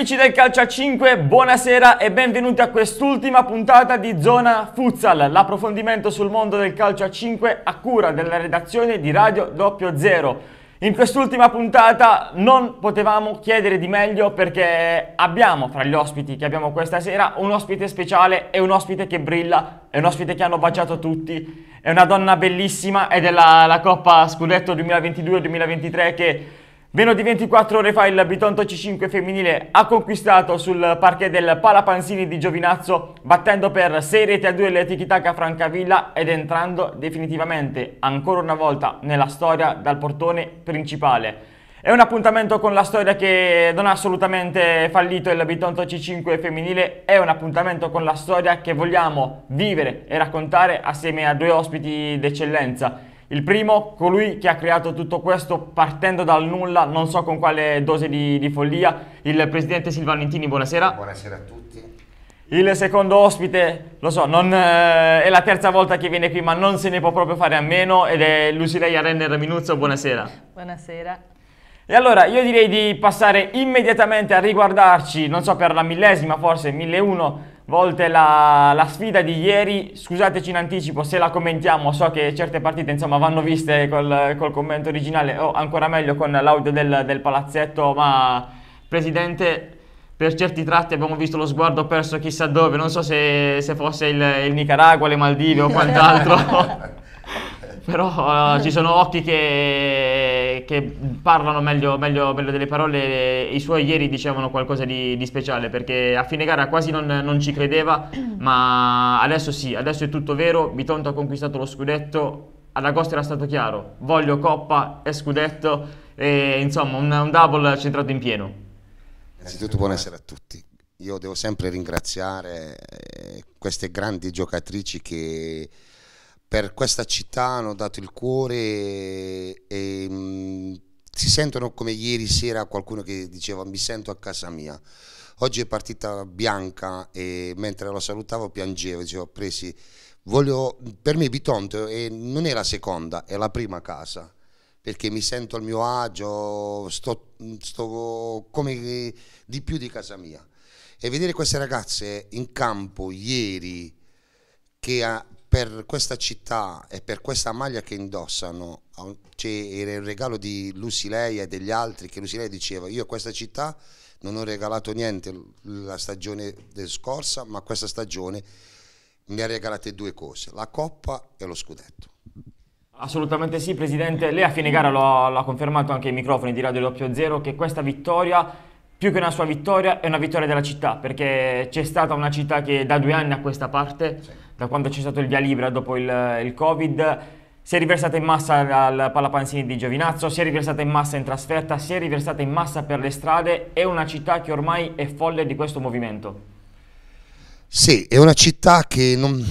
Amici del Calcio a 5, buonasera e benvenuti a quest'ultima puntata di Zona Futsal, l'approfondimento sul mondo del calcio a 5 a cura della redazione di Radio 00. In quest'ultima puntata non potevamo chiedere di meglio perché abbiamo fra gli ospiti che abbiamo questa sera un ospite speciale e un ospite che brilla, è un ospite che hanno baciato tutti, è una donna bellissima ed è la, la Coppa Scudetto 2022-2023 che Meno di 24 ore fa il Bitonto C5 femminile ha conquistato sul parquet del Palapanzini di Giovinazzo battendo per 6 reti a 2 le Tichitaca Francavilla ed entrando definitivamente ancora una volta nella storia dal portone principale. È un appuntamento con la storia che non ha assolutamente fallito il Bitonto C5 femminile, è un appuntamento con la storia che vogliamo vivere e raccontare assieme a due ospiti d'eccellenza. Il primo, colui che ha creato tutto questo partendo dal nulla, non so con quale dose di, di follia, il presidente Silvanentini, buonasera. Buonasera a tutti. Il secondo ospite, lo so, non, eh, è la terza volta che viene qui, ma non se ne può proprio fare a meno, ed è Lucileia Renner Minuzzo, buonasera. Buonasera. E allora io direi di passare immediatamente a riguardarci, non so per la millesima, forse 1001, volte la, la, sfida di ieri, scusateci in anticipo se la commentiamo, so che certe partite insomma vanno viste col, col commento originale o ancora meglio con l'audio del, del, palazzetto, ma Presidente per certi tratti abbiamo visto lo sguardo perso chissà dove, non so se, se fosse il, il Nicaragua, le Maldive o quant'altro, però uh, ci sono occhi che che, parlano meglio, meglio, meglio, delle parole i suoi ieri dicevano qualcosa di, di speciale perché a fine gara quasi non, non, ci credeva ma adesso sì, adesso è tutto vero, Bitonto ha conquistato lo scudetto, ad agosto era stato chiaro, voglio Coppa e scudetto e insomma un, un double centrato in pieno. Innanzitutto buonasera a tutti io devo sempre ringraziare eh, queste grandi giocatrici che per questa città hanno dato il cuore e, e mh, mm, si sentono come ieri sera qualcuno che diceva mi sento a casa mia. Oggi è partita Bianca e mentre la salutavo piangevo, dicevo presi, voglio, per me Bitonto è, non è la seconda, è la prima casa perché mi sento al mio agio, sto, sto come di più di casa mia. E vedere queste ragazze in campo ieri che ha, per questa città e per questa maglia che indossano, era il regalo di Lei e degli altri che Lei diceva io a questa città non ho regalato niente la stagione scorsa, ma questa stagione mi ha regalato due cose, la coppa e lo scudetto. Assolutamente sì, Presidente. Lei a fine gara l'ha confermato anche ai microfoni di Radio Doppio Zero che questa vittoria più che una sua vittoria, è una vittoria della città, perché c'è stata una città che da due anni a questa parte sì da quando c'è stato il via libera dopo il, il Covid, si è riversata in massa al Palapanzini di Giovinazzo, si è riversata in massa in trasferta, si è riversata in massa per le strade, è una città che ormai è folle di questo movimento. Sì, è una città che non,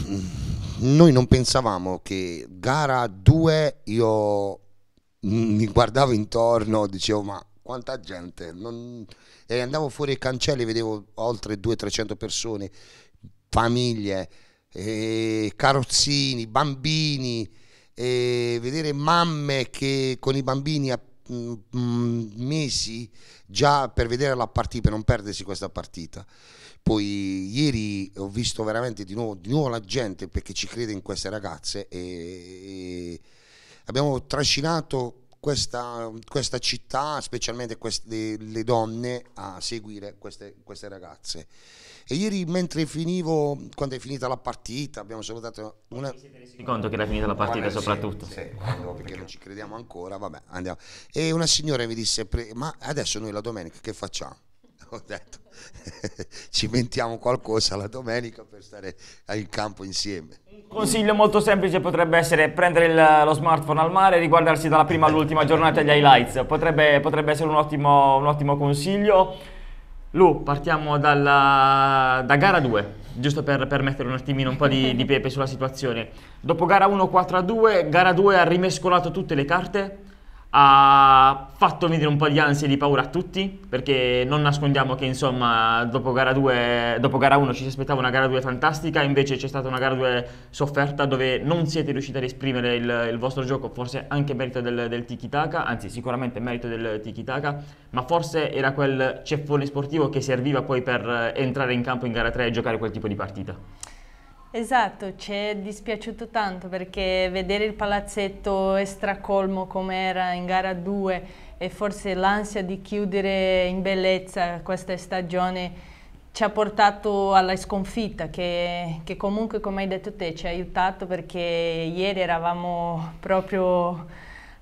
noi non pensavamo che gara 2 io mi guardavo intorno, dicevo ma quanta gente, non... e andavo fuori ai cancelli, vedevo oltre 200-300 persone, famiglie, eh, carrozzini, bambini, eh, vedere mamme che con i bambini a mm, mm, mesi già per vedere la partita, per non perdersi questa partita. Poi ieri ho visto veramente di nuovo, di nuovo la gente perché ci crede in queste ragazze e, e abbiamo trascinato questa, questa città, specialmente queste, le donne, a seguire queste, queste ragazze. E ieri mentre finivo, quando è finita la partita, abbiamo salutato una... Vi conto che era finita la partita vabbè, soprattutto? Sì, sì, perché, perché non ci crediamo ancora, vabbè, andiamo. E una signora mi disse, ma adesso noi la domenica che facciamo? ho detto, ci mettiamo qualcosa la domenica per stare in campo insieme. Un consiglio molto semplice potrebbe essere prendere il, lo smartphone al mare e riguardarsi dalla prima all'ultima giornata gli highlights, potrebbe, potrebbe essere un ottimo, un ottimo, consiglio. Lu, partiamo dalla, da gara 2, giusto per, per, mettere un attimino un po' di, di pepe sulla situazione. Dopo gara 1 4 a 2, gara 2 ha rimescolato tutte le carte, ha fatto venire un po' di ansia e di paura a tutti, perché non nascondiamo che insomma dopo gara 2, dopo gara 1 ci si aspettava una gara 2 fantastica, invece c'è stata una gara 2 sofferta dove non siete riusciti ad esprimere il, il vostro gioco, forse anche merito del, del tiki-taka, anzi sicuramente merito del tiki-taka, ma forse era quel ceffone sportivo che serviva poi per entrare in campo in gara 3 e giocare quel tipo di partita. Esatto, ci è dispiaciuto tanto perché vedere il palazzetto stracolmo come era in gara 2 e forse l'ansia di chiudere in bellezza questa stagione ci ha portato alla sconfitta che, che comunque come hai detto te ci ha aiutato perché ieri eravamo proprio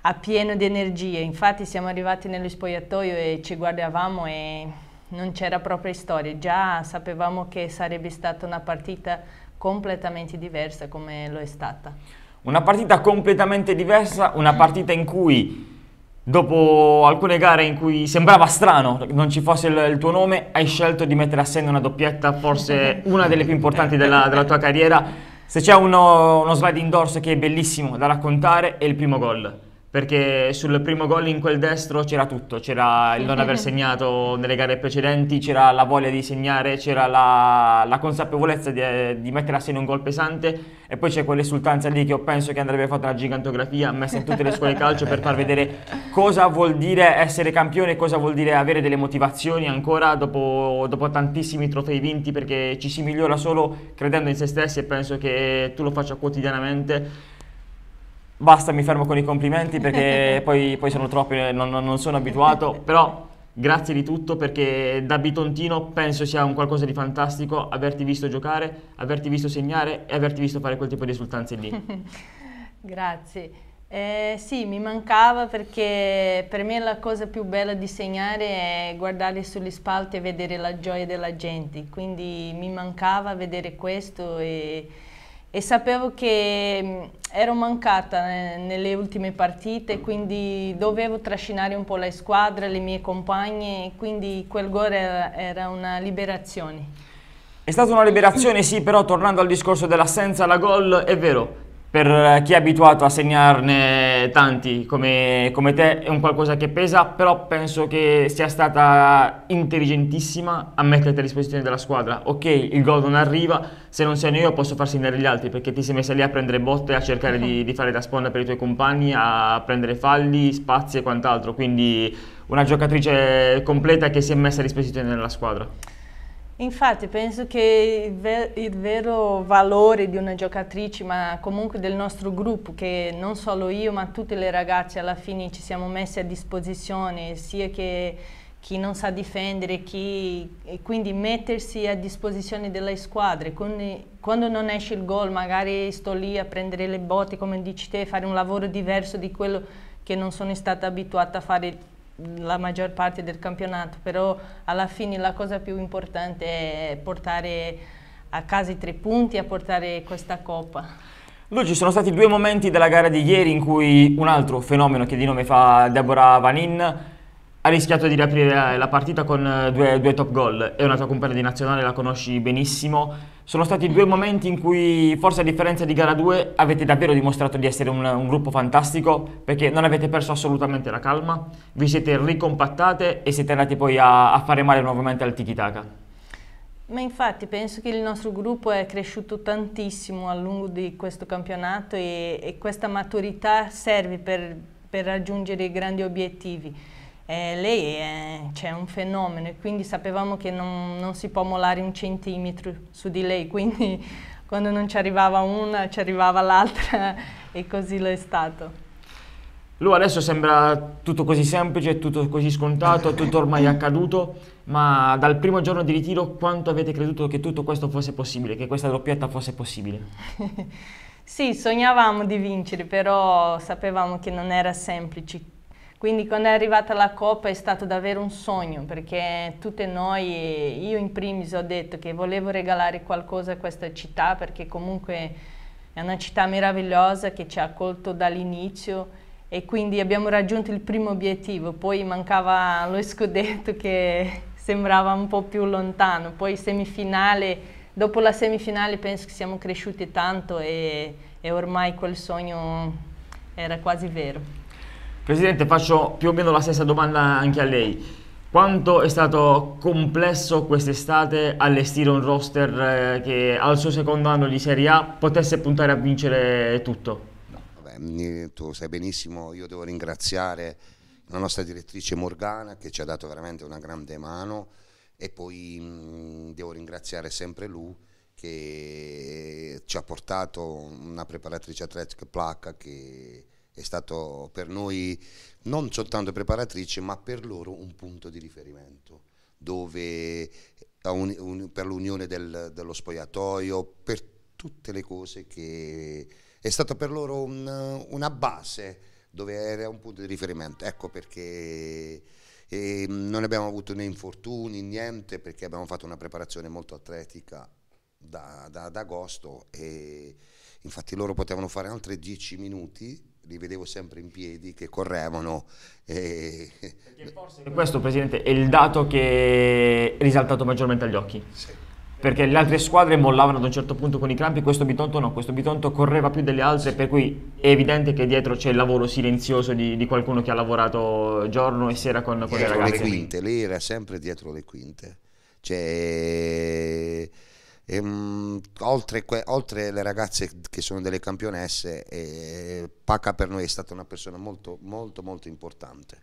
a pieno di energie, infatti siamo arrivati nello spogliatoio e ci guardavamo e non c'era proprio storia, già sapevamo che sarebbe stata una partita completamente diversa come lo è stata. Una partita completamente diversa, una partita in cui dopo alcune gare in cui sembrava strano che non ci fosse il, il tuo nome, hai scelto di mettere a segno una doppietta, forse una delle più importanti della, della tua carriera. Se c'è uno, uno slide in che è bellissimo da raccontare, è il primo gol perché sul primo gol in quel destro c'era tutto, c'era il non aver segnato nelle gare precedenti, c'era la voglia di segnare, c'era la, la consapevolezza di, eh, di mettere a segno un gol pesante e poi c'è quell'esultanza lì che io penso che andrebbe fatta una gigantografia messa in tutte le scuole calcio per far vedere cosa vuol dire essere campione, cosa vuol dire avere delle motivazioni ancora dopo, dopo tantissimi trofei vinti perché ci si migliora solo credendo in se stessi e penso che tu lo faccia quotidianamente Basta, mi fermo con i complimenti perché poi, poi, sono troppi, eh, non, non sono abituato, però grazie di tutto perché da bitontino penso sia un qualcosa di fantastico averti visto giocare, averti visto segnare e averti visto fare quel tipo di risultanze lì. grazie. Eh, sì, mi mancava perché per me la cosa più bella di segnare è guardare sugli spalti e vedere la gioia della gente, quindi mi mancava vedere questo e, e sapevo che ero mancata eh, nelle ultime partite, quindi dovevo trascinare un po' la squadra, le mie compagne, quindi quel gol era, era una liberazione. È stata una liberazione, sì, però tornando al discorso dell'assenza alla gol, è vero, per chi è abituato a segnarne tanti come, come, te è un qualcosa che pesa, però penso che sia stata intelligentissima a metterti a disposizione della squadra. Ok, il gol non arriva, se non sei io posso far segnare gli altri perché ti sei messa lì a prendere botte, a cercare di, di fare da sponda per i tuoi compagni, a prendere falli, spazi e quant'altro, quindi una giocatrice completa che si è messa a disposizione della squadra. Infatti penso che il, ver il, vero valore di una giocatrice, ma comunque del nostro gruppo, che non solo io ma tutte le ragazze alla fine ci siamo messe a disposizione, sia che chi non sa difendere, chi... e quindi mettersi a disposizione delle squadre. Quindi, quando non esce il gol magari sto lì a prendere le botte, come dici te, fare un lavoro diverso di quello che non sono stata abituata a fare la maggior parte del campionato, però alla fine la cosa più importante è portare a casa i tre punti a portare questa coppa. Lui ci sono stati due momenti della gara di ieri in cui un altro fenomeno che di nome fa Deborah Vanin ha rischiato di riaprire la partita con due, due top goal. È una tua compagna di nazionale, la conosci benissimo sono stati due momenti in cui forse a differenza di gara 2 avete davvero dimostrato di essere un, un, gruppo fantastico perché non avete perso assolutamente la calma, vi siete ricompattate e siete andati poi a, a fare male nuovamente al tiki-taka. Ma infatti penso che il nostro gruppo è cresciuto tantissimo a lungo di questo campionato e, e questa maturità serve per, per raggiungere grandi obiettivi eh, lei è, cioè, un fenomeno e quindi sapevamo che non, non, si può molare un centimetro su di lei, quindi quando non ci arrivava una ci arrivava l'altra e così lo è stato. Lu, adesso sembra tutto così semplice, tutto così scontato, tutto ormai accaduto, ma dal primo giorno di ritiro quanto avete creduto che tutto questo fosse possibile, che questa doppietta fosse possibile? sì, sognavamo di vincere, però sapevamo che non era semplice, quindi quando è arrivata la Coppa è stato davvero un sogno perché tutte noi, io in primis ho detto che volevo regalare qualcosa a questa città perché comunque è una città meravigliosa che ci ha accolto dall'inizio e quindi abbiamo raggiunto il primo obiettivo, poi mancava lo scudetto che sembrava un po' più lontano, poi semifinale, dopo la semifinale penso che siamo cresciuti tanto e, e ormai quel sogno era quasi vero. Presidente, faccio più o meno la stessa domanda anche a lei. Quanto è stato complesso quest'estate allestire un roster eh, che al suo secondo anno di Serie A potesse puntare a vincere tutto? No, vabbè, tu sai benissimo, io devo ringraziare la nostra direttrice Morgana che ci ha dato veramente una grande mano e poi mh, mm, devo ringraziare sempre lui che ci ha portato una preparatrice atletica placca che è stato per noi non soltanto preparatrice, ma per loro un punto di riferimento, dove eh, un, un, per l'unione del, dello spogliatoio, per tutte le cose che è stata per loro un, una base dove era un punto di riferimento. Ecco perché e eh, non abbiamo avuto né infortuni, niente, perché abbiamo fatto una preparazione molto atletica da, da, da agosto e infatti loro potevano fare altri dieci minuti li vedevo sempre in piedi che correvano. E... questo, Presidente, è il dato che è risaltato maggiormente agli occhi. Sì. Perché le altre squadre mollavano ad un certo punto con i crampi, questo Bitonto no, questo Bitonto correva più delle altre, per cui è evidente che dietro c'è il lavoro silenzioso di, di, qualcuno che ha lavorato giorno e sera con, con le ragazze. Dietro le quinte, lei era sempre dietro le quinte. Cioè e, ehm, mh, oltre, que- oltre le ragazze che sono delle campionesse, eh, Paca per noi è stata una persona molto, molto, molto importante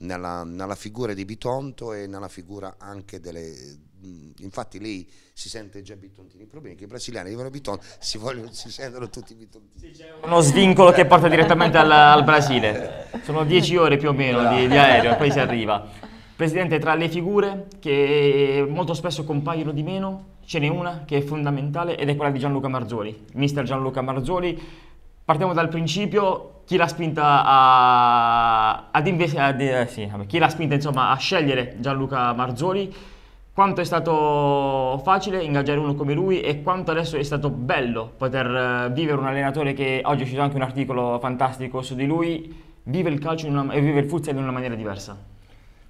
nella, nella figura di Bitonto e nella figura anche delle. infatti, lei si sente già Bitontini. Il problemi che i brasiliani vivono Bitonto, si, vogliono, si sentono tutti Bitontini. Sì, uno svincolo che porta direttamente al, al Brasile. Sono dieci ore più o meno di, di aereo, poi si arriva. Presidente, tra le figure che molto spesso compaiono di meno, ce n'è una che è fondamentale ed è quella di Gianluca Marzoli, mister Gianluca Marzoli. Partiamo dal principio, chi l'ha spinta a, ad investire, eh, sì, chi l'ha spinta insomma a scegliere Gianluca Marzoli, quanto è stato facile ingaggiare uno come lui e quanto adesso è stato bello poter eh, vivere un allenatore che oggi è uscito anche un articolo fantastico su di lui, vive il calcio una, e vive il futsal in una maniera diversa.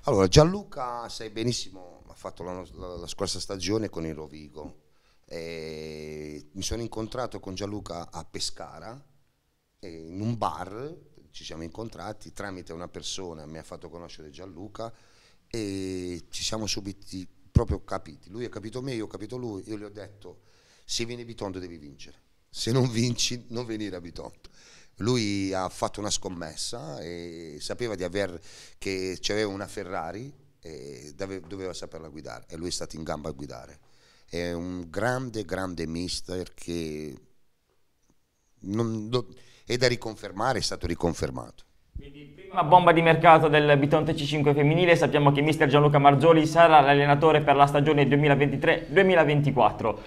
Allora Gianluca sai benissimo fatto la, la, la scorsa stagione con il Rovigo. E mi sono incontrato con Gianluca a Pescara, in un bar, ci siamo incontrati tramite una persona, mi ha fatto conoscere Gianluca e ci siamo subito proprio capiti. Lui ha capito me, io ho capito lui, io gli ho detto se vieni a Bitondo devi vincere, se non vinci non venire a Bitondo. Lui ha fatto una scommessa e sapeva di aver, che c'aveva una Ferrari e doveva saperla guidare e lui è stato in gamba a guidare. È un grande, grande mister che non, è da riconfermare, è stato riconfermato. Quindi prima bomba di mercato del Bitonte C5 femminile, sappiamo che mister Gianluca Margioli sarà l'allenatore per la stagione 2023-2024.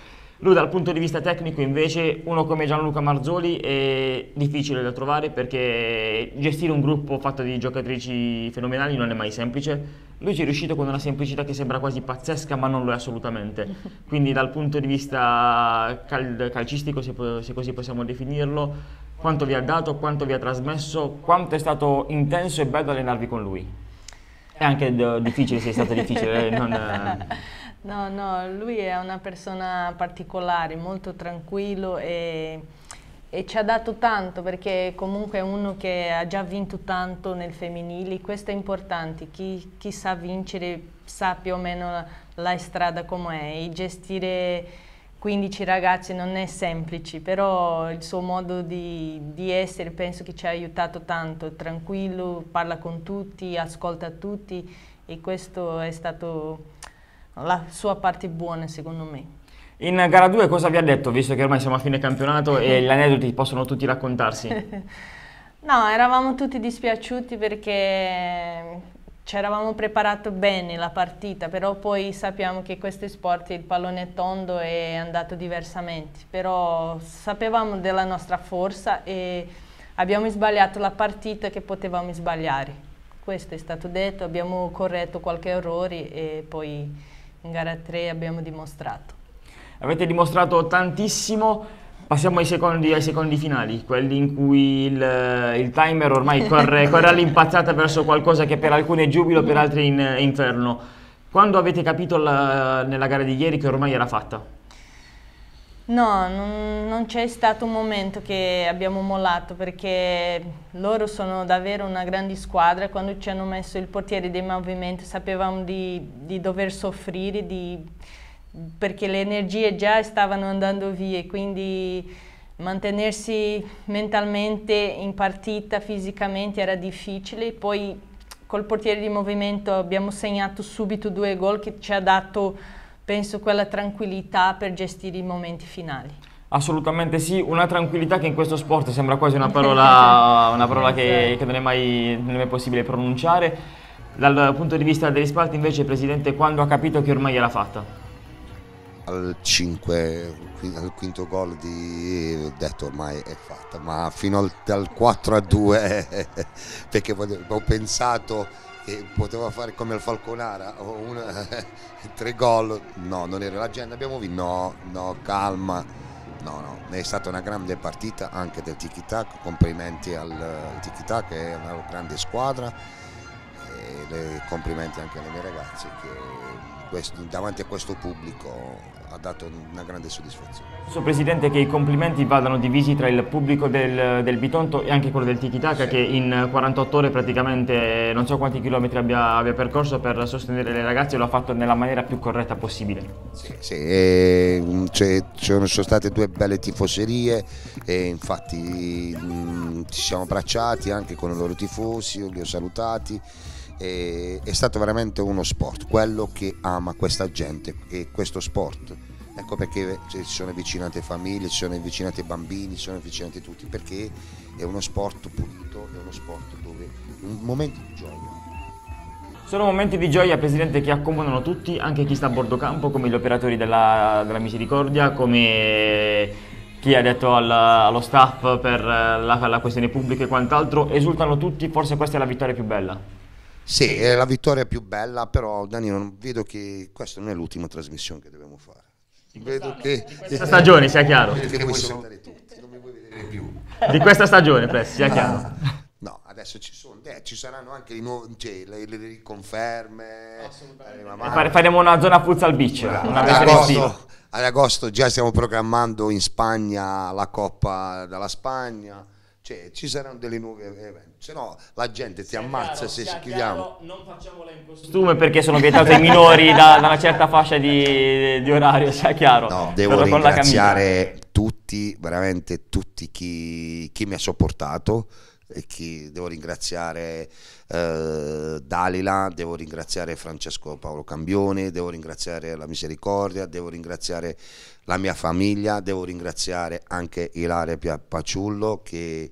Lui dal punto di vista tecnico invece uno come Gianluca Marzoli è difficile da trovare perché gestire un gruppo fatto di giocatrici fenomenali non è mai semplice. Lui ci è riuscito con una semplicità che sembra quasi pazzesca ma non lo è assolutamente. Quindi dal punto di vista cal calcistico, se, se così possiamo definirlo, quanto vi ha dato, quanto vi ha trasmesso, quanto è stato intenso e bello allenarvi con lui. È anche eh, difficile, se è stato difficile. Eh, non, eh. No, no, lui è una persona particolare, molto tranquillo e, e, ci ha dato tanto perché comunque è uno che ha già vinto tanto nel femminile, questo è importante, chi, chi sa vincere sa più o meno la, la strada com'è e gestire 15 ragazzi non è semplice, però il suo modo di, di essere penso che ci ha aiutato tanto, tranquillo, parla con tutti, ascolta tutti e questo è stato la sua parte buona secondo me. In gara 2 cosa vi ha detto, visto che ormai siamo a fine campionato e gli aneddoti possono tutti raccontarsi? no, eravamo tutti dispiaciuti perché ci eravamo preparati bene la partita, però poi sappiamo che questi sport il pallone è tondo è andato diversamente, però sapevamo della nostra forza e abbiamo sbagliato la partita che potevamo sbagliare. Questo è stato detto, abbiamo corretto qualche errore e poi in gara 3 abbiamo dimostrato. Avete dimostrato tantissimo. Passiamo ai secondi, ai secondi finali, quelli in cui il, il timer ormai corre, corre all'impazzata verso qualcosa che per alcuni è giubilo, per altri è in, inferno. Quando avete capito la, nella gara di ieri che ormai era fatta? No, non, non c'è stato un momento che abbiamo mollato perché loro sono davvero una grande squadra. Quando ci hanno messo il portiere dei movimenti sapevamo di, di dover soffrire, di, perché le energie già stavano andando via e quindi mantenersi mentalmente in partita, fisicamente era difficile. Poi col portiere di movimento abbiamo segnato subito due gol che ci ha dato penso quella tranquillità per gestire i momenti finali. Assolutamente sì, una tranquillità che in questo sport sembra quasi una parola, una parola che, che non, è mai, non è mai possibile pronunciare. Dal punto di vista degli spalti invece, Presidente, quando ha capito che ormai era fatta? Al, 5, al quinto gol di, ho detto ormai è fatta, ma fino al, al 4 a 2 perché ho pensato e poteva fare come il Falconara o una, tre gol, no, non era l'agenda, abbiamo vinto, no, no, calma, no, no, è stata una grande partita anche del Tiki Tac, complimenti al Tiki Tac, è una grande squadra e complimenti anche alle mie ragazze che davanti a questo pubblico ha dato una grande soddisfazione. Penso Presidente che i complimenti vadano divisi tra il pubblico del, del Bitonto e anche quello del Tikitaka sì. che in 48 ore praticamente non so quanti chilometri abbia, abbia, percorso per sostenere le ragazze e lo ha fatto nella maniera più corretta possibile. Sì, sì mm, ci sono state due belle tifoserie e infatti mh, mm, ci siamo abbracciati anche con i loro tifosi, li ho salutati. Eh, è stato veramente uno sport, quello che ama questa gente e questo sport. Ecco perché eh, ci sono avvicinate famiglie, ci sono avvicinate bambini, ci sono avvicinate tutti, perché è uno sport pulito, è uno sport dove un momento di gioia. Sono momenti di gioia, Presidente, che accomunano tutti, anche chi sta a bordo campo, come gli operatori della, della misericordia, come chi ha detto al, allo staff per eh, la, la questione pubblica e quant'altro, esultano tutti, forse questa è la vittoria più bella. Sì, è la vittoria più bella, però Danilo, vedo che questa non è l'ultima trasmissione che dobbiamo fare. Vedo che di questa stagione sia chiaro. che vuoi salutare tutti, non mi vuoi vedere più. Di questa stagione, presto, sia chiaro. Ah, no, adesso ci sono, eh, ci saranno anche nuovi, cioè, le, le, riconferme. Assolutamente. Eh, faremo una zona futsal beach. Bravo. Una ad, agosto, ad agosto già stiamo programmando in Spagna la Coppa della Spagna cioè, ci saranno delle nuove eventi, eh, se no la gente ti ammazza chiaro, se si chiudiamo. Non facciamo in impostume perché sono vietati i minori da, da, una certa fascia di, di orario, sia chiaro. No, devo Però ringraziare tutti, veramente tutti chi, chi mi ha sopportato e chi devo ringraziare eh, Dalila, devo ringraziare Francesco Paolo Cambioni, devo ringraziare la Misericordia, devo ringraziare la mia famiglia, devo ringraziare anche Ilaria Paciullo che...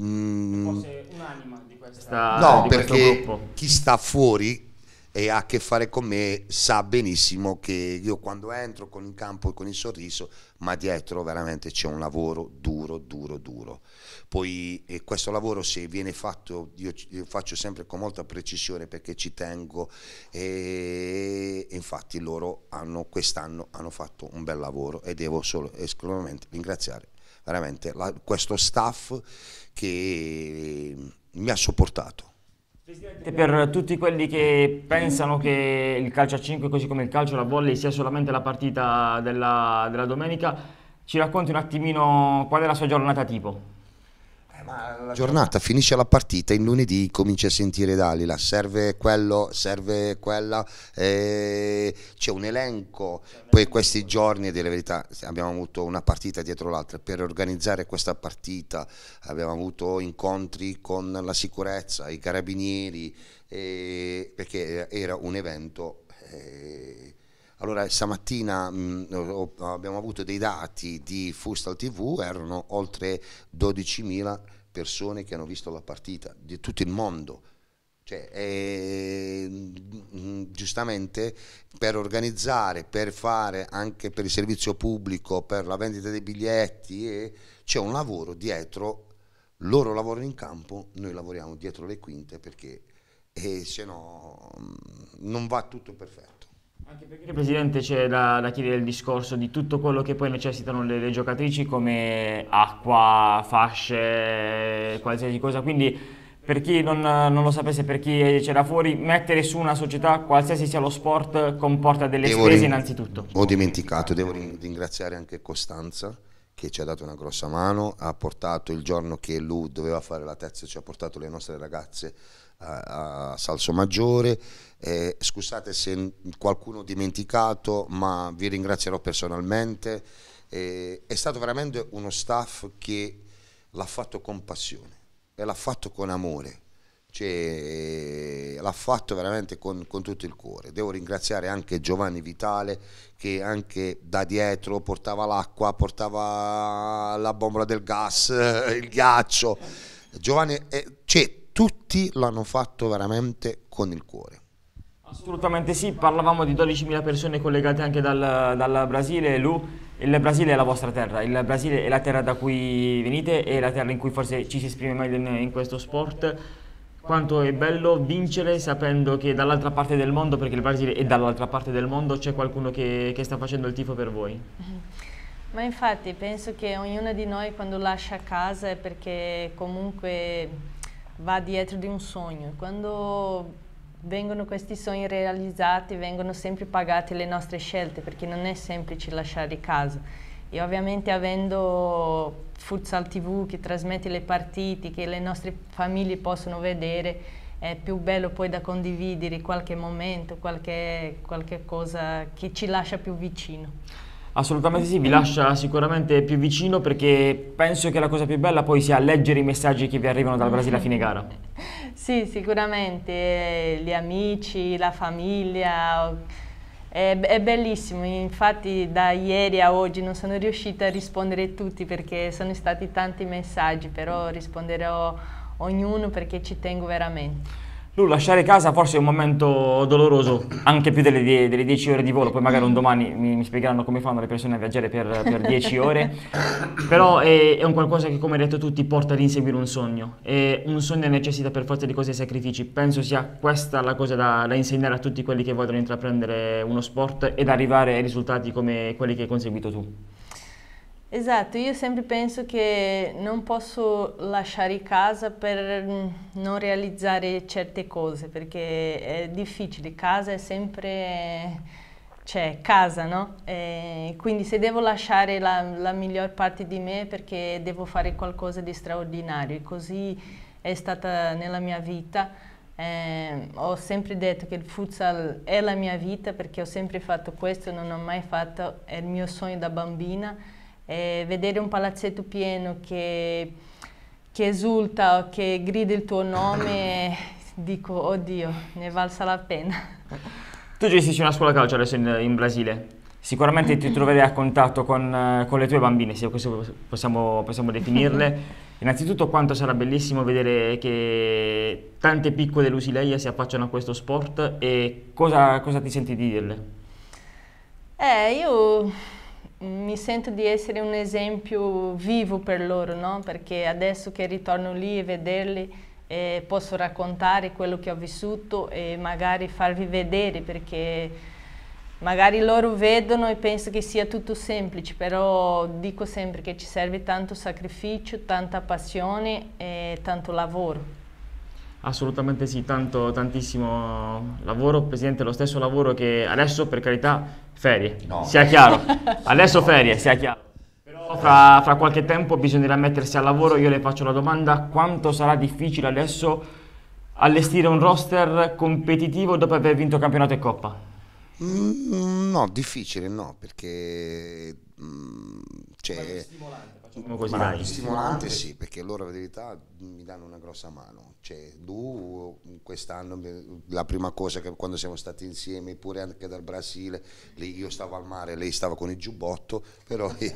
Mm, un'anima di questa No, di perché chi sta fuori e ha a che fare con me sa benissimo che io quando entro con il campo e con il sorriso, ma dietro veramente c'è un lavoro duro, duro, duro. Poi questo lavoro se viene fatto, io, io faccio sempre con molta precisione perché ci tengo e, e infatti loro hanno quest'anno hanno fatto un bel lavoro e devo solo esclusivamente ringraziare veramente la, questo staff che mi ha sopportato. e per tutti quelli che pensano che il calcio a 5, così come il calcio la volley, sia solamente la partita della, della domenica, ci racconti un attimino qual è la sua giornata tipo? la giornata finisce la partita, in lunedì comincia a sentire Dalila, serve quello, serve quella, eh, c'è un elenco, poi questi giorni della verità abbiamo avuto una partita dietro l'altra, per organizzare questa partita abbiamo avuto incontri con la sicurezza, i carabinieri, eh, perché era un evento... Eh, allora, stamattina mh, mm, abbiamo avuto dei dati di Fustal TV, erano oltre 12.000 persone che hanno visto la partita, di tutto il mondo. Cioè, eh, giustamente per organizzare, per fare anche per il servizio pubblico, per la vendita dei biglietti, eh, c'è un lavoro dietro, loro lavorano in campo, noi lavoriamo dietro le quinte perché eh, se no mm, non va tutto perfetto. Anche perché, Presidente, c'è da, da, chiedere il discorso di tutto quello che poi necessitano le, le giocatrici come acqua, fasce, qualsiasi cosa, quindi per chi non, non, lo sapesse, per chi c'era fuori, mettere su una società, qualsiasi sia lo sport, comporta delle devo spese innanzitutto. Ho dimenticato, devo ringraziare anche Costanza che ci ha dato una grossa mano, ha portato il giorno che lui doveva fare la terza, ci ha portato le nostre ragazze a, a Salso Maggiore. Eh, scusate se qualcuno ho dimenticato, ma vi ringrazierò personalmente. Eh, è stato veramente uno staff che l'ha fatto con passione e l'ha fatto con amore, cioè, l'ha fatto veramente con, con, tutto il cuore. Devo ringraziare anche Giovanni Vitale che anche da dietro portava l'acqua, portava la bombola del gas, il ghiaccio. Giovanni, eh, cioè, tutti l'hanno fatto veramente con il cuore. Assolutamente sì, parlavamo di 12.000 persone collegate anche dal, dal Brasile, Lu, il Brasile è la vostra terra, il Brasile è la terra da cui venite, è la terra in cui forse ci si esprime meglio in, in questo sport quanto è bello vincere sapendo che dall'altra parte del mondo, perché il Brasile è dall'altra parte del mondo, c'è qualcuno che, che, sta facendo il tifo per voi. Ma infatti penso che ognuno di noi quando lascia casa è perché comunque va dietro di un sogno. Quando vengono questi sogni realizzati, vengono sempre pagate le nostre scelte, perché non è semplice lasciare casa. E ovviamente avendo Futsal TV che trasmette le partite, che le nostre famiglie possono vedere, è più bello poi da condividere qualche momento, qualche, qualche cosa che ci lascia più vicino. Assolutamente sì, vi mm. lascia sicuramente più vicino perché penso che la cosa più bella poi sia leggere i messaggi che vi arrivano dal Brasile a fine gara. Sì, sicuramente, eh, gli amici, la famiglia, è, è, bellissimo, infatti da ieri a oggi non sono riuscita a rispondere tutti perché sono stati tanti messaggi, però risponderò ognuno perché ci tengo veramente. Lui lasciare casa forse è un momento doloroso, anche più delle, die, delle 10 ore di volo, poi magari un domani mi, mi spiegheranno come fanno le persone a viaggiare per, per 10 ore, però è, è, un qualcosa che come hai detto tu ti porta ad inseguire un sogno e un sogno necessita per forza di cose e sacrifici, penso sia questa la cosa da, da insegnare a tutti quelli che vogliono intraprendere uno sport ed arrivare ai risultati come quelli che hai conseguito tu. Esatto, io sempre penso che non posso lasciare casa per non realizzare certe cose, perché è difficile, casa è sempre, cioè, casa, no? E quindi se devo lasciare la, la miglior parte di me perché devo fare qualcosa di straordinario, e così è stata nella mia vita. Eh, ho sempre detto che il futsal è la mia vita perché ho sempre fatto questo, non ho mai fatto, è il mio sogno da bambina eh, vedere un palazzetto pieno che, che esulta o che grida il tuo nome, dico, oddio, ne è valsa la pena. Tu gestisci una scuola calcio adesso in, in Brasile. Sicuramente ti troverai a contatto con, eh, con le tue bambine, se possiamo, possiamo definirle. Innanzitutto quanto sarà bellissimo vedere che tante piccole Lusileia si affacciano a questo sport e cosa, cosa ti senti di dirle? Eh, io mi sento di essere un esempio vivo per loro, no? perché adesso che ritorno lì e vederli eh, posso raccontare quello che ho vissuto e magari farvi vedere perché magari loro vedono e pensano che sia tutto semplice, però dico sempre che ci serve tanto sacrificio, tanta passione e tanto lavoro. Assolutamente sì, tanto, tantissimo lavoro, Presidente, lo stesso lavoro che adesso per carità Ferie, no. sia chiaro. Adesso ferie, sia chiaro. Però fra, fra, qualche tempo bisognerà mettersi al lavoro, io le faccio la domanda, quanto sarà difficile adesso allestire un roster competitivo dopo aver vinto campionato e coppa? Mm, no, difficile no, perché... Mm, cioè, Così dai. Stimolante sì, perché loro in verità mi danno una grossa mano. Cioè, tu quest'anno, la prima cosa che quando siamo stati insieme, pure anche dal Brasile, lei, io stavo al mare, lei stava con il giubbotto, però io...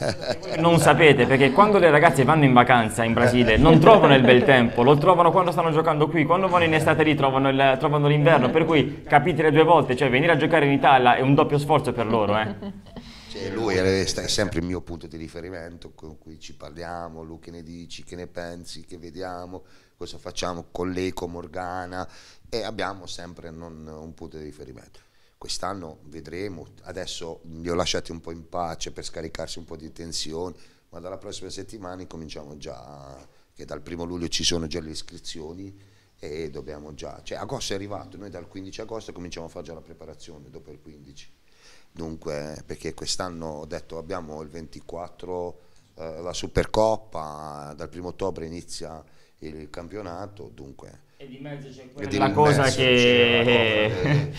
Ecco, non sapete, perché quando le ragazze vanno in vacanza in Brasile non trovano il bel tempo, lo trovano quando stanno giocando qui, quando vanno in estate lì trovano, il, trovano l'inverno, per cui capite le due volte, cioè venire a giocare in Italia è un doppio sforzo per loro. Eh. Cioè, lui è sempre il mio punto di riferimento con cui ci parliamo, lui che ne dici, che ne pensi, che vediamo, cosa facciamo con l'Eco Morgana e abbiamo sempre non, un punto di riferimento. Quest'anno vedremo, adesso li ho lasciati un po' in pace per scaricarsi un po' di tensione, ma dalla prossima settimana cominciamo già, che dal primo luglio ci sono già le iscrizioni e dobbiamo già, cioè agosto è arrivato, noi dal 15 agosto cominciamo a fare già la preparazione dopo il 15 dunque, perché quest'anno ho detto abbiamo il 24 eh, la Supercoppa, dal primo ottobre inizia il campionato, dunque... E di mezzo c'è quella mezzo cosa che...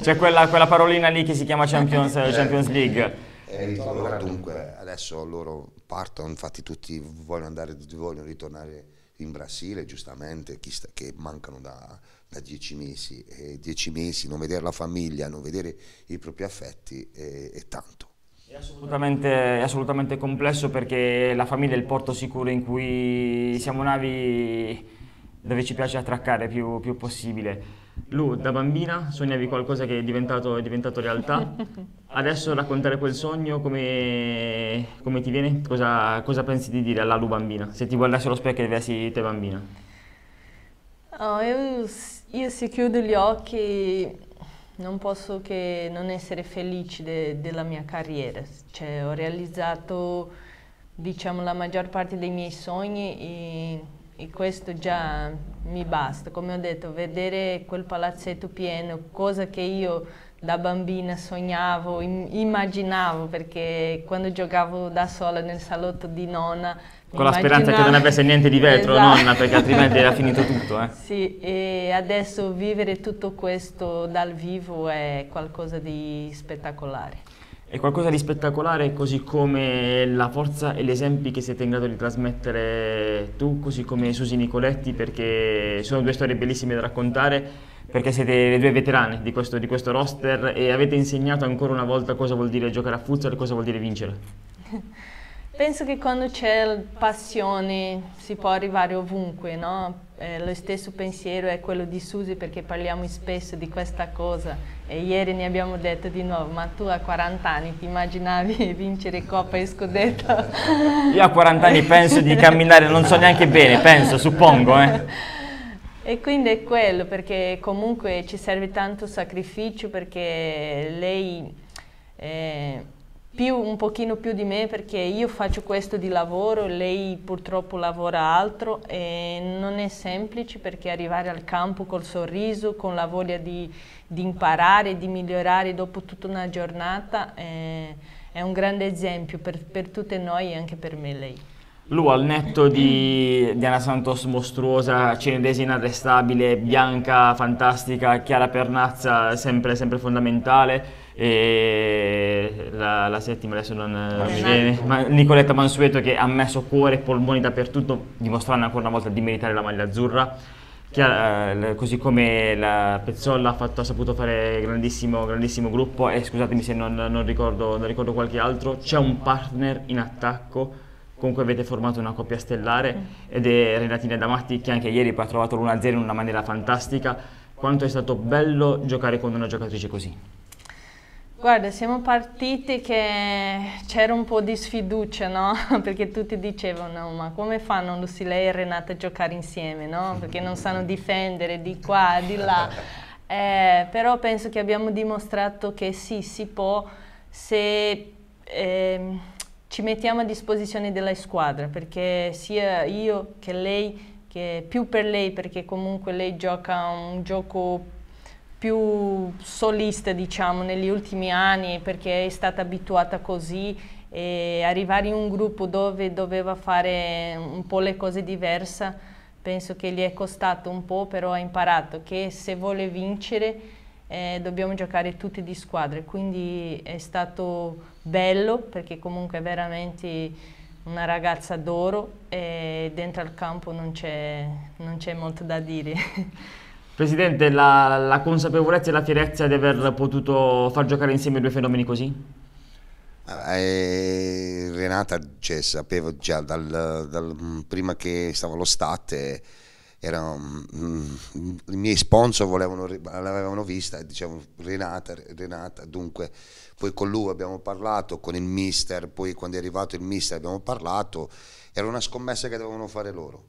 C'è quella, quella, parolina lì che si chiama Champions, eh, Champions League. Eh, eh loro, dunque, adesso loro partono, infatti tutti vogliono andare, vogliono ritornare in Brasile, giustamente, sta, che mancano da da dieci mesi, e dieci mesi non vedere la famiglia, non vedere i propri affetti è, è tanto. È assolutamente, è assolutamente, complesso perché la famiglia è il porto sicuro in cui siamo navi dove ci piace attraccare più, più possibile. Lu, da bambina sognavi qualcosa che è diventato, è diventato realtà. Adesso raccontare quel sogno come, come ti viene? Cosa, cosa, pensi di dire alla Lu bambina? Se ti guardassi allo specchio e vedessi te bambina? Oh, eu io se chiudo gli occhi non posso che non essere felice de, della mia carriera. Cioè, ho realizzato diciamo, la maggior parte dei miei sogni e, e, questo già mi basta. Come ho detto, vedere quel palazzetto pieno, cosa che io da bambina sognavo, immaginavo, perché quando giocavo da sola nel salotto di nonna con la speranza che non avesse niente di vetro, esatto. nonna, perché altrimenti era finito tutto. Eh. Sì, e adesso vivere tutto questo dal vivo è qualcosa di spettacolare. È qualcosa di spettacolare, così come la forza e gli esempi che siete in grado di trasmettere tu, così come Susi Nicoletti, perché sono due storie bellissime da raccontare, perché siete le due veterane di questo, di questo roster e avete insegnato ancora una volta cosa vuol dire giocare a futsal e cosa vuol dire vincere. Penso che quando c'è passione si può arrivare ovunque, no? Eh, lo stesso pensiero è quello di Susi perché parliamo spesso di questa cosa e ieri ne abbiamo detto di nuovo, ma tu a 40 anni ti immaginavi vincere Coppa e Scudetto? Io a 40 anni penso di camminare, non so neanche bene, penso, suppongo. Eh. E quindi è quello perché comunque ci serve tanto sacrificio perché lei... Eh, più, un pochino più di me perché io faccio questo di lavoro, lei purtroppo lavora altro e non è semplice perché arrivare al campo col sorriso, con la voglia di, di imparare, di migliorare dopo tutta una giornata è, è un grande esempio per, per tutte noi e anche per me lei. Lu al netto di Diana Santos mostruosa, Cenedesi inarrestabile, Bianca fantastica, Chiara Pernazza sempre, sempre fondamentale e la settima, adesso non eh, mi viene, ma Nicoletta Mansueto che ha messo cuore e polmoni dappertutto, dimostrando ancora una volta di meritare la maglia azzurra. Che, eh, così come la Pezzolla ha, fatto, ha saputo fare grandissimo, grandissimo, gruppo e scusatemi se non, non, ricordo, non ricordo qualche altro, c'è un partner in attacco con cui avete formato una coppia stellare mm. ed è Renatina Damatti che anche ieri ha trovato l'1-0 in una maniera fantastica. Quanto è stato bello giocare con una giocatrice così? Guarda, siamo partiti che c'era un po' di sfiducia, no? Perché tutti dicevano, ma come fanno Lucilei e Renata a giocare insieme, no? Perché non sanno difendere di qua, di là. Eh, però penso che abbiamo dimostrato che sì, si può se eh, ci mettiamo a disposizione della squadra, perché sia io che lei, che più per lei, perché comunque lei gioca un gioco più solista diciamo negli ultimi anni perché è stata abituata così e arrivare in un gruppo dove doveva fare un po' le cose diverse penso che gli è costato un po' però ha imparato che se vuole vincere eh, dobbiamo giocare tutti di squadre quindi è stato bello perché comunque è veramente una ragazza d'oro e dentro al campo non c'è molto da dire Presidente, la, la consapevolezza e la fierezza di aver potuto far giocare insieme due fenomeni così? Ah, eh, Renata cioè, sapevo già dal, dal, mm, prima che stavo all'ostate eh, mm, mm, i miei sponsor volevano, l'avevano vista e dicevano Renata, Renata dunque poi con lui abbiamo parlato con il mister poi quando è arrivato il mister abbiamo parlato era una scommessa che dovevano fare loro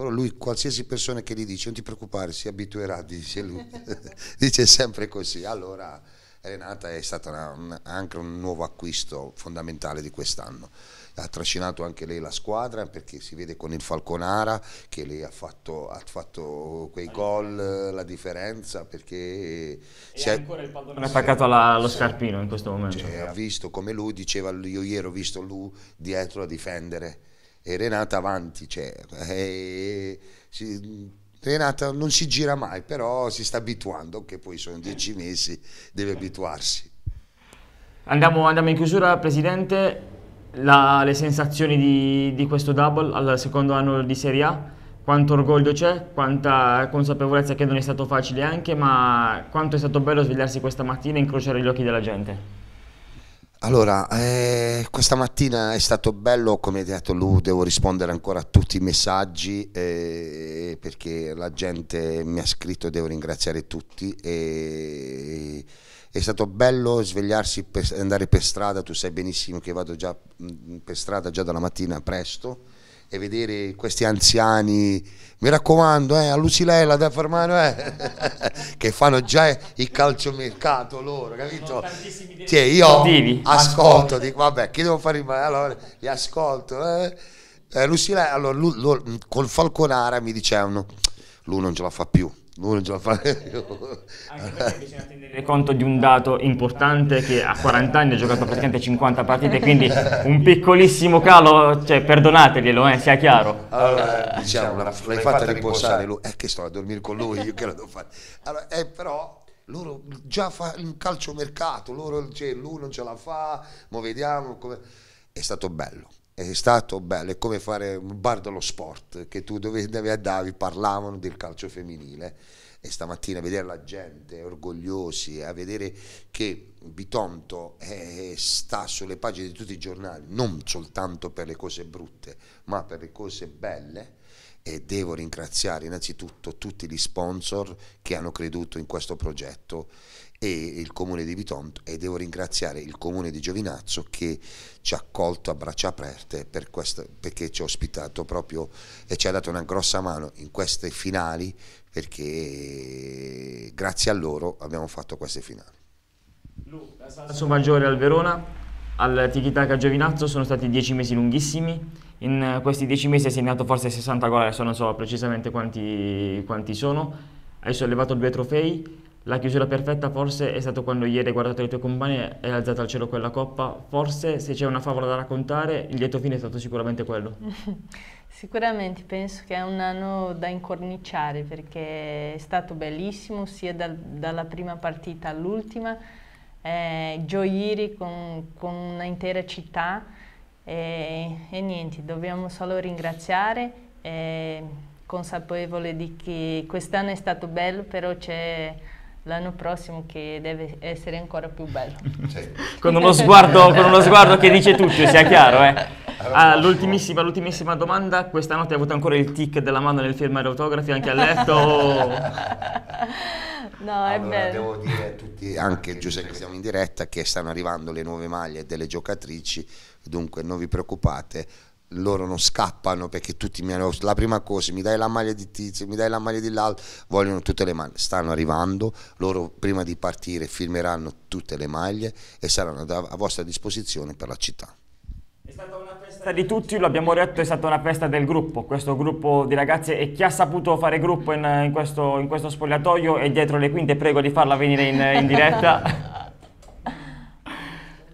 però lui qualsiasi persona che gli dice non ti preoccupare si abituerà dice lui dice sempre così allora Renata è stata una, un, anche un nuovo acquisto fondamentale di quest'anno ha trascinato anche lei la squadra perché si vede con il Falconara che lei ha fatto, ha fatto quei la gol, differenza. la differenza perché si è ancora il pallone attaccato alla, allo sì. scarpino in questo momento. Cioè, ha visto come lui diceva, io ieri ho visto lui dietro a difendere e Renata avanti, cioè, e, eh, si, Renata non si gira mai, però si sta abituando, che poi sono dieci mesi, deve abituarsi. Andiamo, andiamo in chiusura, Presidente. La, le sensazioni di, di, questo double al secondo anno di Serie A, quanto orgoglio c'è, quanta consapevolezza che non è stato facile anche, ma quanto è stato bello svegliarsi questa mattina e incrociare gli occhi della gente. Allora, eh, questa mattina è stato bello, come hai detto Lu, devo rispondere ancora a tutti i messaggi eh, perché la gente mi ha scritto, e devo ringraziare tutti. Eh, è stato bello svegliarsi, per, andare per strada, tu sai benissimo che vado già mm, per strada già dalla mattina presto e vedere questi anziani, mi raccomando, eh, a Lucilella da Farmano, eh, che fanno già il calciomercato loro, capito? Sì, io ascolto, ascolto, dico, vabbè, che devo fare? Allora, li ascolto. Eh. Eh, Lusilella, allora, lui, lui, col Falconara mi dicevano, lui non ce la fa più, non ce la farei. Anche perché bisogna tenere conto di un dato importante che a 40 anni ha giocato praticamente 50 partite, quindi un piccolissimo calo, cioè, perdonateglielo, eh, sia chiaro. Allora, eh, diciamo, l'hai fatta, fatta riposare, è Eh, che sto a dormire con lui, io che la devo fare. Allora, eh, però loro già fa il calciomercato, loro, cioè, lui non ce la fa, ma vediamo come... È stato bello è stato bello, è come fare un bar dello sport, che tu dove andavi parlavano del calcio femminile e stamattina vedere la gente orgogliosi, a vedere che Bitonto eh, sta sulle pagine di tutti i giornali, non soltanto per le cose brutte, ma per le cose belle e devo ringraziare innanzitutto tutti gli sponsor che hanno creduto in questo progetto e il comune di Vitonto e devo ringraziare il comune di Giovinazzo che ci ha accolto a braccia aperte per questo, perché ci ha ospitato proprio e ci ha dato una grossa mano in queste finali perché grazie a loro abbiamo fatto queste finali. Salso maggiore al Verona, al Tikitaka Giovinazzo sono stati dieci mesi lunghissimi in questi dieci mesi hai segnato forse 60 gol, adesso non so precisamente quanti, quanti sono, hai sollevato due trofei la chiusura perfetta forse è stato quando ieri hai guardato i tuoi compagni e hai alzato al cielo quella coppa. Forse se c'è una favola da raccontare, il lieto fine è stato sicuramente quello. Sicuramente penso che è un anno da incorniciare perché è stato bellissimo sia dal, dalla prima partita all'ultima. Eh, gioire con, con un'intera città e, e, niente, dobbiamo solo ringraziare. E consapevole di che quest'anno è stato bello, però c'è l'anno prossimo che deve essere ancora più bello. Sì. con, uno sguardo, con, uno sguardo, che dice tutto, sia chiaro. Eh. Ah, l'ultimissima, l'ultimissima, domanda, questa notte hai avuto ancora il tic della mano nel firmare autografi anche a letto? no, è bello. Devo dire a tutti, anche Giuseppe che siamo in diretta, che stanno arrivando le nuove maglie delle giocatrici, dunque non vi preoccupate loro non scappano perché tutti mi hanno la prima cosa mi dai la maglia di tizio mi dai la maglia di l'altro vogliono tutte le maglie stanno arrivando loro prima di partire firmeranno tutte le maglie e saranno a vostra disposizione per la città è stata una festa di tutti, lo abbiamo detto, è stata una festa del gruppo, questo gruppo di ragazze e chi ha saputo fare gruppo in, in, questo, in questo, spogliatoio e dietro le quinte, prego di farla venire in, in diretta.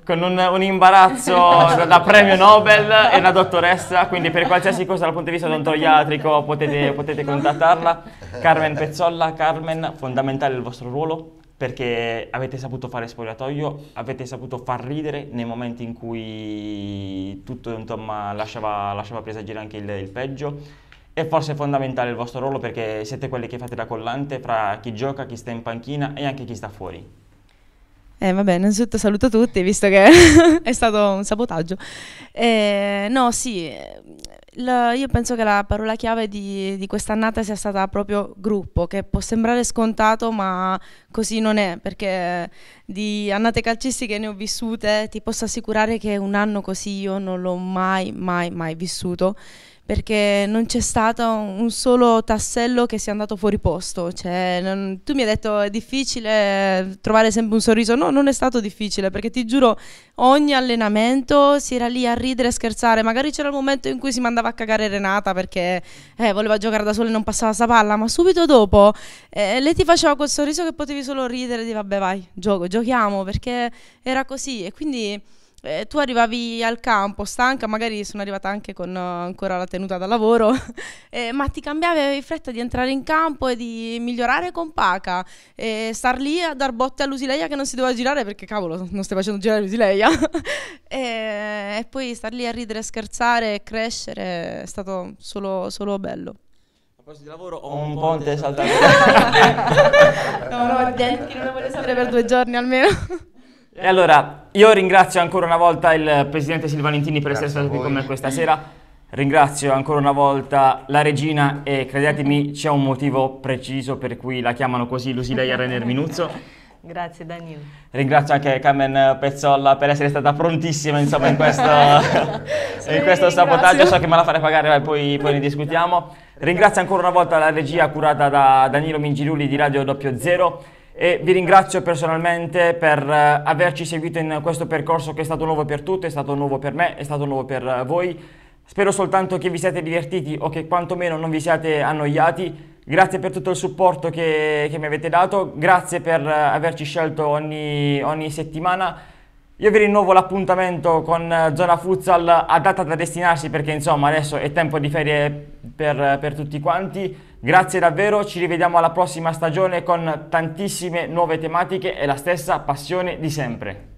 con un, un imbarazzo da premio Nobel e una dottoressa, quindi per qualsiasi cosa dal punto di vista odontoiatrico potete, potete contattarla. Carmen Pezzolla, Carmen, fondamentale il vostro ruolo perché avete saputo fare spogliatoio, avete saputo far ridere nei momenti in cui tutto insomma, lasciava, lasciava presagire anche il, il peggio. E forse è fondamentale il vostro ruolo perché siete quelli che fate da collante fra chi gioca, chi sta in panchina e anche chi sta fuori. Eh, vabbè, innanzitutto saluto tutti, visto che è stato un sabotaggio. Eh, no, sì, la, io penso che la parola chiave di, di quest'annata sia stata proprio gruppo, che può sembrare scontato, ma così non è, perché di annate calcistiche ne ho vissute, ti posso assicurare che un anno così io non l'ho mai, mai, mai vissuto perché non c'è stato un solo tassello che sia andato fuori posto. Cioè, non, tu mi hai detto è difficile trovare sempre un sorriso. No, non è stato difficile perché ti giuro, ogni allenamento si era lì a ridere e scherzare. Magari c'era il momento in cui si mandava a cagare Renata perché eh, voleva giocare da sola e non passava sta palla, ma subito dopo eh, lei ti faceva quel sorriso che potevi solo ridere e di vabbè vai, gioco, giochiamo perché era così. E quindi eh, tu arrivavi al campo stanca, magari sono arrivata anche con uh, ancora la tenuta da lavoro, eh, ma ti cambiavi, avevi fretta di entrare in campo e di migliorare con Paca, e eh, star lì a dar botte all'Usileia che non si doveva girare perché cavolo non stai facendo girare l'Usileia, e, e, poi star lì a ridere, scherzare e crescere è stato solo, solo bello proposito di lavoro ho un, un ponte saltato. no, no, niente, che non lo voglio sapere per due giorni almeno. E allora, io ringrazio ancora una volta il presidente Silvalentini per essere stato qui con me questa sera. Ringrazio ancora una volta la regina e credetemi c'è un motivo preciso per cui la chiamano così Lusilei Renner Minuzzo. Grazie Daniel. Ringrazio anche Carmen Pezzolla per essere stata prontissima insomma, in questo, sì, in questo sabotaggio, so che me la farei pagare ma poi, poi ne discutiamo. Ringrazio ancora una volta la regia curata da Danilo Mingiruli di Radio Doppio Zero e vi ringrazio personalmente per eh, averci seguito in questo percorso che è stato nuovo per tutti, è stato nuovo per me, è stato nuovo per eh, voi. Spero soltanto che vi siate divertiti o che quantomeno non vi siate annoiati. Grazie per tutto il supporto che, che mi avete dato, grazie per eh, averci scelto ogni, ogni settimana. Io vi rinnovo l'appuntamento con Zona Futsal a data da destinarsi perché insomma adesso è tempo di ferie per, per tutti quanti. Grazie davvero, ci rivediamo alla prossima stagione con tantissime nuove tematiche e la stessa passione di sempre.